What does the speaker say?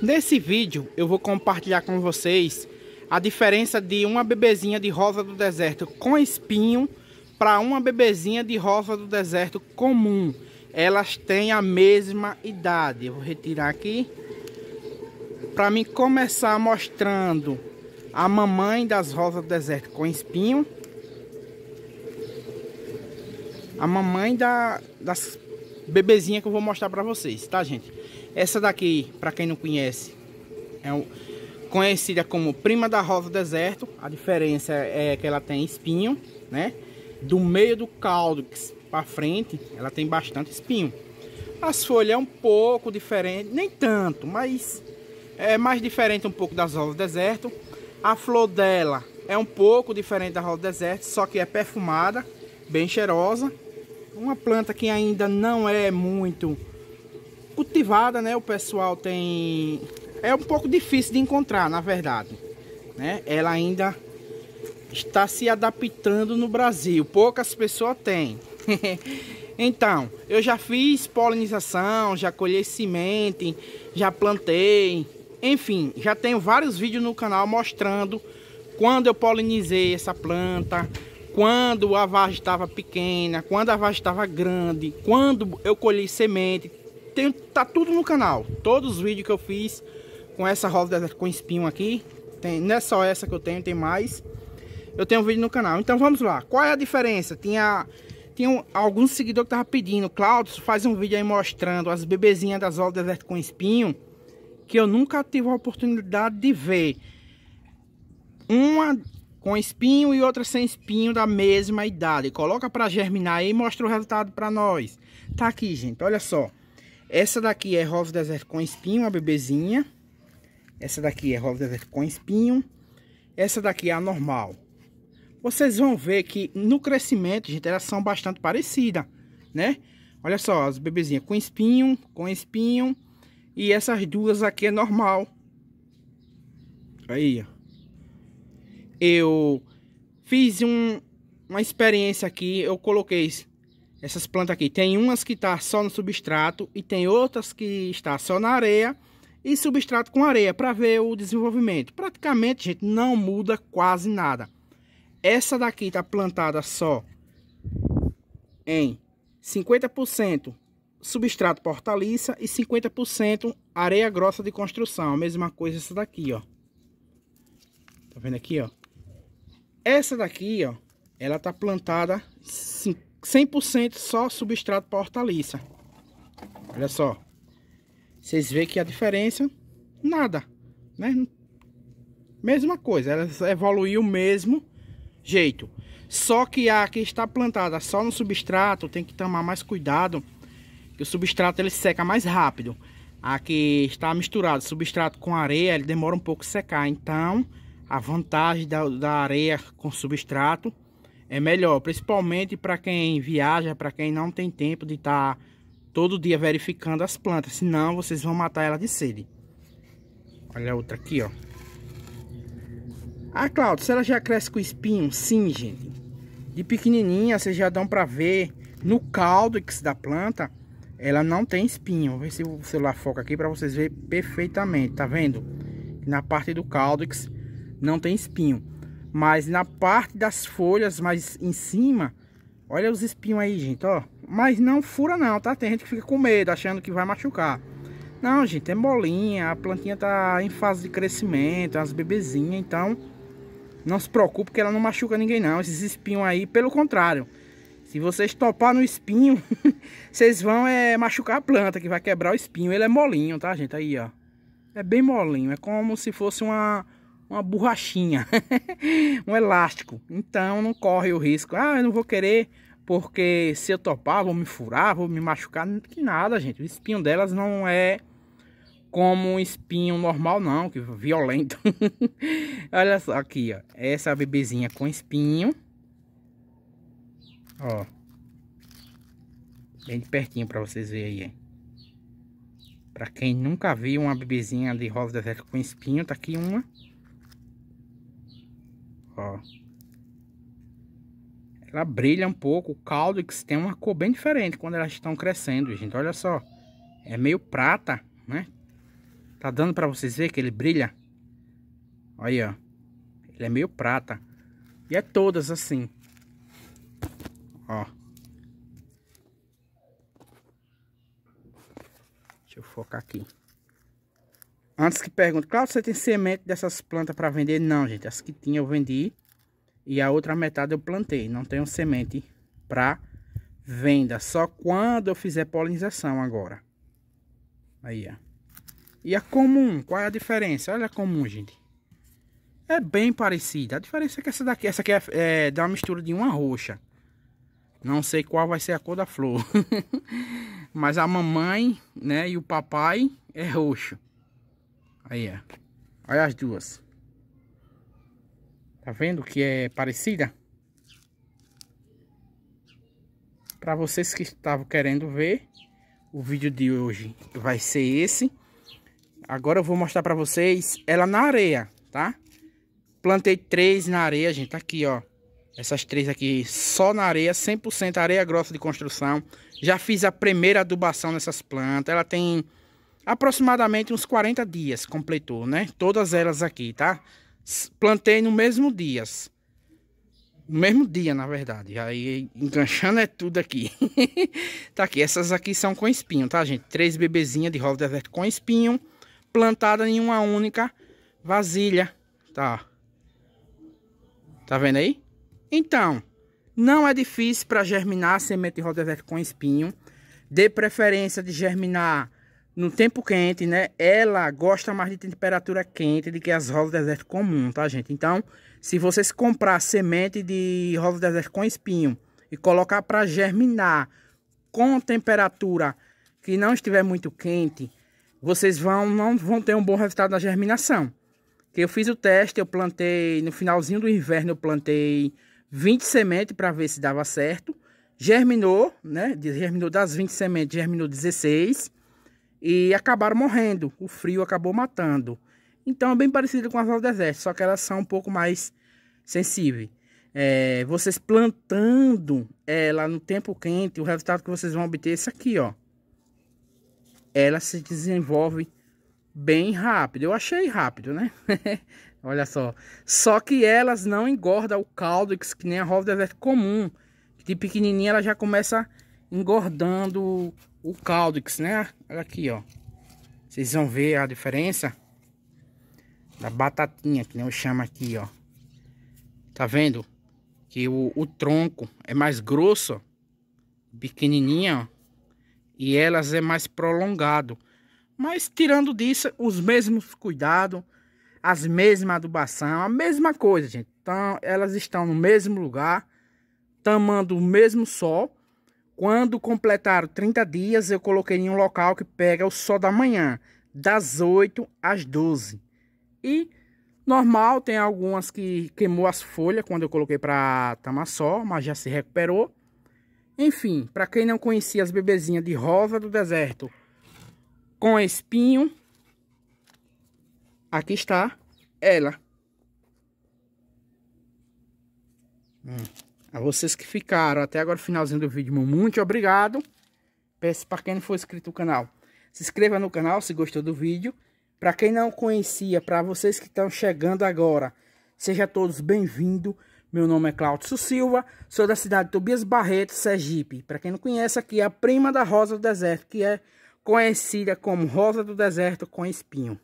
Nesse vídeo eu vou compartilhar com vocês a diferença de uma bebezinha de rosa do deserto com espinho para uma bebezinha de rosa do deserto comum. Elas têm a mesma idade. Eu vou retirar aqui para me começar mostrando a mamãe das rosas do deserto com espinho. A mamãe da, das bebezinhas que eu vou mostrar para vocês, tá gente? Essa daqui, para quem não conhece, é conhecida como prima da rosa do deserto. A diferença é que ela tem espinho, né? Do meio do caldo para frente, ela tem bastante espinho. As folhas é um pouco diferente, nem tanto, mas é mais diferente um pouco das rosas do deserto. A flor dela é um pouco diferente da rosa do deserto, só que é perfumada, bem cheirosa. Uma planta que ainda não é muito cultivada, né? O pessoal tem... É um pouco difícil de encontrar, na verdade. Né? Ela ainda está se adaptando no Brasil. Poucas pessoas têm. então, eu já fiz polinização, já colhei semente, já plantei. Enfim, já tenho vários vídeos no canal mostrando quando eu polinizei essa planta, quando a vagem estava pequena, quando a vagem estava grande, quando eu colhi semente tenho, tá tudo no canal. Todos os vídeos que eu fiz com essa roda com espinho aqui, tem, não é só essa que eu tenho, tem mais. Eu tenho um vídeo no canal. Então vamos lá. Qual é a diferença? Tinha tinha um, alguns seguidores que tava pedindo, Claudio, faz um vídeo aí mostrando as bebezinhas das rodas deserto com espinho, que eu nunca tive a oportunidade de ver. Uma com espinho e outra sem espinho da mesma idade. Coloca para germinar aí e mostra o resultado para nós. Tá aqui, gente, olha só. Essa daqui é rosa deserto com espinho, a bebezinha. Essa daqui é rosa deserto com espinho. Essa daqui é a normal. Vocês vão ver que no crescimento, gente, elas são bastante parecidas, né? Olha só, as bebezinhas com espinho, com espinho. E essas duas aqui é normal. Aí, ó. Eu fiz um, uma experiência aqui, eu coloquei essas plantas aqui, tem umas que está só no substrato e tem outras que está só na areia e substrato com areia para ver o desenvolvimento. Praticamente, gente, não muda quase nada. Essa daqui está plantada só em 50% substrato portaliça e 50% areia grossa de construção. A mesma coisa essa daqui, ó. Tá vendo aqui, ó? Essa daqui, ó, ela tá plantada 100% só substrato para hortaliça. Olha só. Vocês veem que a diferença, nada, né? Mesma coisa, ela evoluiu o mesmo jeito. Só que a que está plantada só no substrato, tem que tomar mais cuidado, que o substrato ele seca mais rápido. A que está misturado substrato com areia, ele demora um pouco a secar. Então, a vantagem da, da areia com substrato é melhor, principalmente para quem viaja, para quem não tem tempo de estar tá todo dia verificando as plantas, senão vocês vão matar ela de sede. Olha a outra aqui, ó. Ah, Claudio, se ela já cresce com espinho? Sim, gente. De pequenininha, vocês já dão para ver no caudex da planta, ela não tem espinho. Vou ver se o celular foca aqui para vocês verem perfeitamente, tá vendo? Na parte do caudex não tem espinho. Mas na parte das folhas mais em cima, olha os espinhos aí, gente, ó. Mas não fura não, tá? Tem gente que fica com medo, achando que vai machucar. Não, gente, é molinha. a plantinha tá em fase de crescimento, as bebezinhas, então... Não se preocupe que ela não machuca ninguém não, esses espinhos aí, pelo contrário. Se vocês topar no espinho, vocês vão é, machucar a planta, que vai quebrar o espinho. Ele é molinho, tá, gente? Aí, ó. É bem molinho, é como se fosse uma uma borrachinha, um elástico. Então não corre o risco. Ah, eu não vou querer porque se eu topar vou me furar, vou me machucar. Que nada, gente. O espinho delas não é como um espinho normal não, que violento. Olha só aqui, ó. Essa bebezinha com espinho. Ó. Bem de pertinho para vocês verem aí. Para quem nunca viu uma bebezinha de rosa deserto com espinho, tá aqui uma ó. Ela brilha um pouco, o que tem uma cor bem diferente quando elas estão crescendo, gente. Olha só, é meio prata, né? Tá dando para vocês ver que ele brilha? Aí, ó. Ele é meio prata. E é todas assim. Ó. Deixa eu focar aqui. Antes que pergunte, claro você tem semente dessas plantas para vender? Não, gente. As que tinha eu vendi e a outra metade eu plantei. Não tenho semente para venda. Só quando eu fizer polinização agora. Aí, ó. E a comum, qual é a diferença? Olha a comum, gente. É bem parecida. A diferença é que essa daqui, essa aqui é, é mistura de uma roxa. Não sei qual vai ser a cor da flor. Mas a mamãe, né, e o papai é roxo. Aí, ó. É. Olha as duas. Tá vendo que é parecida? Para vocês que estavam querendo ver, o vídeo de hoje vai ser esse. Agora eu vou mostrar para vocês ela na areia, tá? Plantei três na areia, gente. Tá aqui, ó. Essas três aqui só na areia, 100% areia grossa de construção. Já fiz a primeira adubação nessas plantas. Ela tem aproximadamente uns 40 dias completou, né? Todas elas aqui, tá? Plantei no mesmo dia. No mesmo dia, na verdade. Aí enganchando é tudo aqui. tá aqui. Essas aqui são com espinho, tá, gente? Três bebezinhas de rola deserto com espinho. Plantada em uma única vasilha. Tá, Tá vendo aí? Então, não é difícil para germinar a semente de rola deserto com espinho. Dê preferência de germinar no tempo quente, né? Ela gosta mais de temperatura quente do que as rosas do deserto comum, tá, gente? Então, se vocês comprar semente de rosa do deserto com espinho e colocar para germinar com temperatura que não estiver muito quente, vocês vão não vão ter um bom resultado na germinação. Eu fiz o teste, eu plantei no finalzinho do inverno, eu plantei 20 sementes para ver se dava certo. Germinou, né? Germinou das 20 sementes, germinou 16 e acabaram morrendo. O frio acabou matando. Então é bem parecido com as do deserto, só que elas são um pouco mais sensíveis. É, vocês plantando ela no tempo quente, o resultado que vocês vão obter é esse aqui, ó. Ela se desenvolve bem rápido. Eu achei rápido, né? Olha só. Só que elas não engordam o caldo, que nem a do deserto comum. De pequenininha ela já começa a engordando o caldix, né? Olha aqui, ó. Vocês vão ver a diferença da batatinha, que nem eu chamo aqui, ó. Tá vendo? Que o, o tronco é mais grosso, pequenininha, ó, e elas é mais prolongado. Mas tirando disso, os mesmos cuidados, as mesmas adubação, a mesma coisa, gente. Então, elas estão no mesmo lugar, tamando o mesmo sol, quando completaram 30 dias, eu coloquei em um local que pega o sol da manhã, das 8 às 12. E normal, tem algumas que queimou as folhas quando eu coloquei para tomar sol, mas já se recuperou. Enfim, para quem não conhecia as bebezinhas de rosa do deserto com espinho, aqui está ela. Hum. A vocês que ficaram até agora finalzinho do vídeo, muito obrigado. Peço para quem não for inscrito no canal, se inscreva no canal se gostou do vídeo. Para quem não conhecia, para vocês que estão chegando agora, seja todos bem-vindos. Meu nome é Cláudio Silva, sou da cidade de Tobias Barreto, Sergipe. Para quem não conhece, aqui é a prima da Rosa do Deserto, que é conhecida como Rosa do Deserto com Espinho.